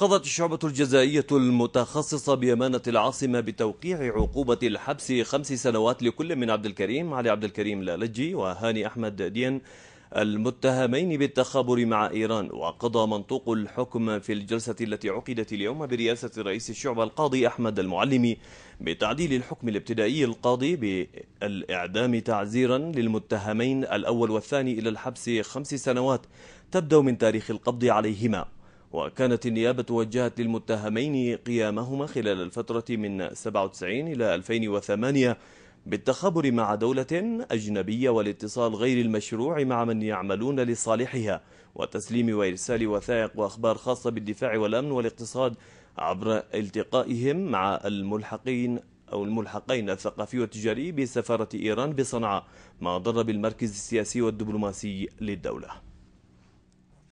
قضت الشعبة الجزائية المتخصصة بأمانة العاصمة بتوقيع عقوبة الحبس خمس سنوات لكل من عبد الكريم علي عبد الكريم لالجي وهاني أحمد دين المتهمين بالتخابر مع إيران وقضى منطوق الحكم في الجلسة التي عقدت اليوم برئاسة رئيس الشعبة القاضي أحمد المعلمي بتعديل الحكم الابتدائي القاضي بالإعدام تعزيرا للمتهمين الأول والثاني إلى الحبس خمس سنوات تبدأ من تاريخ القبض عليهما وكانت النيابة وجهت للمتهمين قيامهما خلال الفترة من 97 إلى 2008 بالتخابر مع دولة أجنبية والاتصال غير المشروع مع من يعملون لصالحها وتسليم وإرسال وثائق وأخبار خاصة بالدفاع والأمن والاقتصاد عبر التقائهم مع الملحقين أو الملحقين الثقافي والتجاري بسفارة إيران بصنعاء ما ضر بالمركز السياسي والدبلوماسي للدولة